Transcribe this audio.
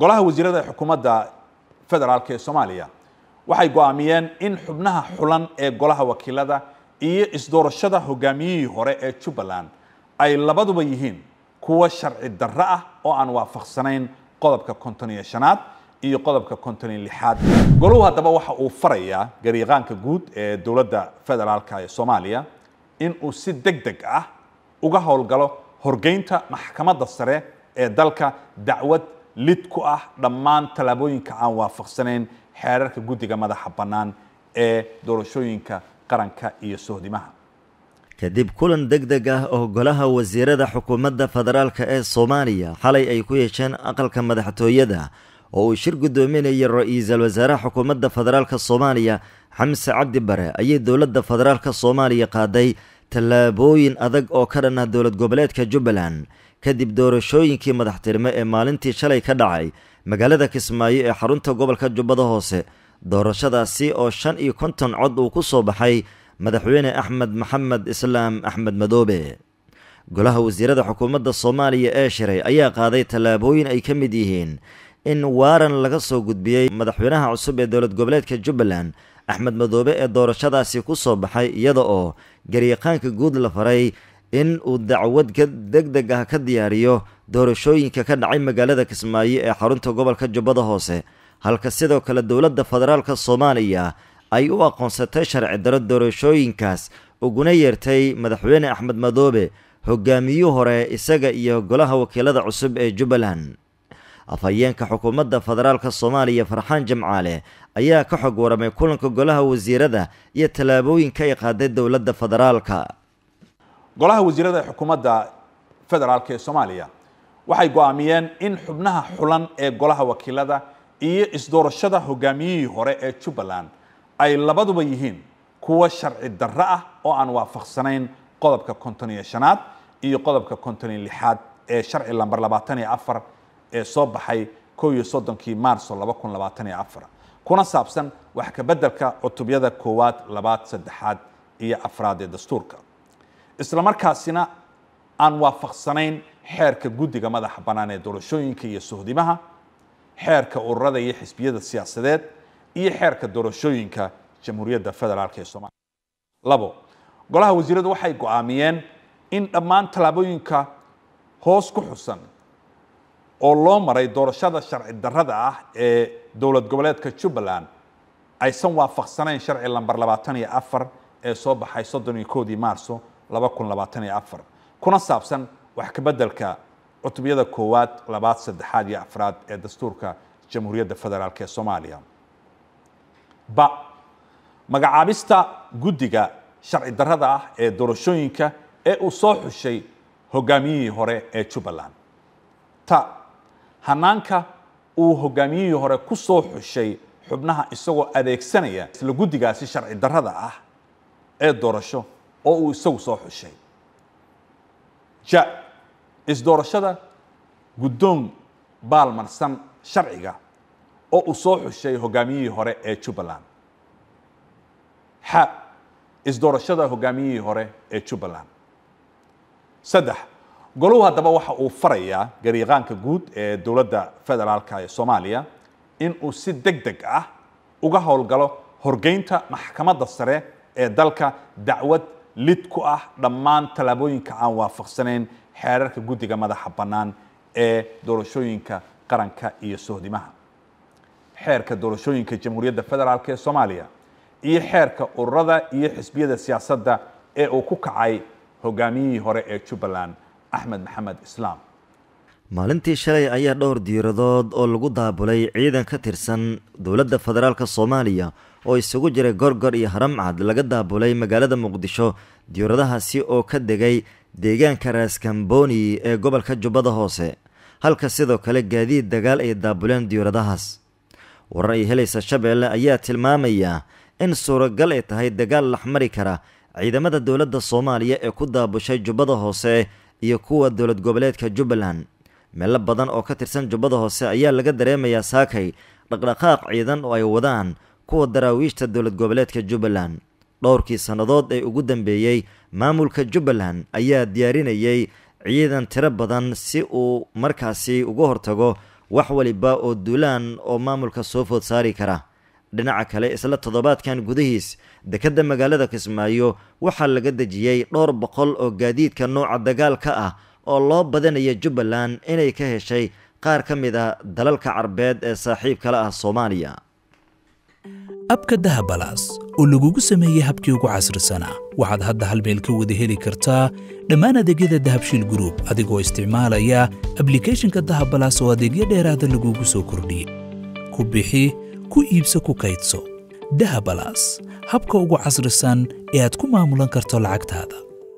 golaha wasiirada xukuumadda federaalk ee soomaaliya waxay go-aamiyeen in xubnaha xulan ee golaha wakiilada iyo isdoorashada hogaamiyihii hore ee jubbaland ay labaduba yihiin kuwo sharci darro ah oo aan waafaqsanayn qodobka konton iyo shanaad iyo qodobka konton iyo lixaad goluhu haddaba waxa uu farayaa gariiqaanka guud ee dowladda federaalk ee soomaaliya in uu si deg deg ah uga howlgalo horgeynta maxkamadda sare ee dalka dacwad lid ku ah dhammaan tallaabooyinka aan waafaqsanayn xeerarka guddiga madaxa bannaan ee doorashooyinka qaranka iyo sohdimaha kadib kulan deg deg ah oo golaha wasiirada xukuumadda federaalk ee soomaaliya xalay ay ku yeesheen aqalka madaxtooyada oo uu shir guddoominayay ra-iisul wasaaraha xukuumadda federaalk soomaaliya xamse cabdi bare ayay dowladda federaalk soomaaliya qaaday tallaabooyin adag oo ka dhan dowlad goboleedka jubbaland kadib doorashooyinkii madaxtirnimo ee maalintii shalay ka dhacay magaalada kismaayo ee xarunta gobolka jubbada hoose doorashadaasi oo shan iyo konton cod uu ku soo baxay madaxweyne axmed maxamed islaam axmed madoobe golaha wasiirada xukuumadda soomaaliya ee shiray ayaa qaaday tallaabooyin ay ka mid yihiin in waaran laga soo gudbiyey madaxweynaha cusub ee dowlad goboleedka jubbaland axmed madoobe ee doorashadaasi ku soo baxay iyada oo garyaqaanka guud la faray in uu dacwad ka deg deg ah ka diyaariyo doorashooyinka ka dhacay magaalada kismaayo ee xarunta gobolka jubbada hoose halka sidoo kale dowladda federaalka soomaaliya ay u aqoonsatay sharci daro doorashooyinkaas uguna yeertay madaxweyne axmed madoobe hogaamiyuu hore isaga iyo golaha wakiilada cusub ee jubbaland afhayeenka xukuumadda federaalka soomaaliya farxaan jamcaale ayaa ka xog waramay kulanka golaha wasiirada iyo tallaabooyinka ay qaaday dowladda federaalka golaha wasiirada xukuumadda federaalk ee soomaaliya waxay go-aamiyeen in xubnaha xulan ee golaha wakiilada iyo isdoorashada hogaamiyihii hore ee jubbaland ay labaduba yihiin kuwo sharci darro ah oo aan waafaqsanayn qodobka konton iyo shanaad iyo qodobka konton iyo lixaad ee sharci lamber labaatan iyo afar ee soo baxay kow soddonkii maarso laba kun labaatan iyo afar kuna saabsan wax kabedelka cutubyada koowaad labaad saddexaad iyo afraad ee dastuurka isla markaasina aan waafaqsanayn xeerka guddiga madaxa bannaan ee doorashooyinka iyo sohdimaha xeerka ururada iyo xisbiyada siyaasadeed iyo xeerka doorashooyinka jamhuuriyadda federaalk ee soomaaliya labo golaha wasiiradu waxay go-aamiyeen in dhammaan tallaabooyinka hoos ku xusan oo loo maray doorashada sharci darada ah ee dowlad goboleedka jubbaland aysan waafaqsanayn sharci lamber labaatan iyo afar ee soo baxay soddon iyo koodii maarso laba kun labaatan iyo afar kuna saabsan wax kabeddelka cutubyada koowaad labaad saddexaad iyo afraad ee dastuurka jamhuuriyadda federaalk ee soomaaliya b magacaabista guddiga sharci darada ah ee doorashooyinka ee uu soo xushay hogaamiyihii hore ee jubbaland ta hanaanka uu hogaamiyihii hore ku soo xushay xubnaha isagoo adeegsanaya isla guddigaasi sharci darada ah ee doorasho oo uu isagu soo xushay ja isdoorashada guddoon baal marsan sharciga oo uu soo xushay hogaamiyihii hore ee jubbaland xa isdoorashada hogaamiyihii hore ee jubbaland saddex goluhu haddaba waxa uu farayaa garyaqaanka guud ee dowladda federaalka ee soomaaliya in uu si deg deg ah uga howlgalo horgeynta maxkamadda sare ee dalka dacwad lid ku ah dhammaan tallaabooyinka aan waafaqsanayn xeerarka guddiga madaxa bannaan ee doorashooyinka qaranka iyo sohdimaha xeerka doorashooyinka jamhuuriyadda federaalk ee soomaaliya iyo xeerka ururada iyo xisbiyada siyaasadda ee uu ku kacay hogaamiyihii hore ee jubbaland axmed maxamed islaam maalintii shalay ayaa dhowr diiradood oo lagu daabulay ciidan ka tirsan dowladda federaalk soomaaliya oo isugu jiray gorgor iyo haramcad laga daabulay magaalada muqdisho diiradahaasi oo ka degay deegaanka raaskamboni ee gobolka jubbada hoose halka sidoo kale gaadiid dagaal ay daabuleen diiradahaas warar ay helaysa shabeelle ayaa tilmaamaya in suuragal ay tahay dagaal laxmari kara ciidamada dowladda soomaaliya ee ku daabushay jubbada hoose iyo kuwa dowlad goboleedka jubbaland meelo badan oo ka tirsan jubbada hoose ayaa laga dareemayaa saakay dhaqdhaqaaq ciidan oo ay wadaan kuwa daraawiishta dowlad goboleedka jubbaland dhowrkii sannadood ee ugu dambeeyey maamulka jubbaland ayaa diyaarinayay ciidan tiro badan si uu markaasi uga hortago wax waliba oo duulaan oo maamulka soo food saari kara dhinaca kale isla toddobaadkan gudahiis dekedda magaalada kismaayo waxaa laga dejiyey dhowr boqol oo gaadiidka nooca dagaal ka ah oo loo badanaya jubbaland inay ka heshay qaar ka mid ah dalalka carbeed ee saaxiib saaxiibkala ah soomaaliya abka dahabalaas oo lagugu sameeyey habkii ugu casrisana waxaad hadda hal meel ka wada heli kartaa dhammaan adeegyada dahabshiil gruub adigoo isticmaalaya ablikhethonka dahabalaas oo adeegyo dheeraada lagugu soo kordhiyey ku bixi ku iibso ku kaydso dahabalaas habka ugu casrisan ee aad ku maamulan karto lacagtaada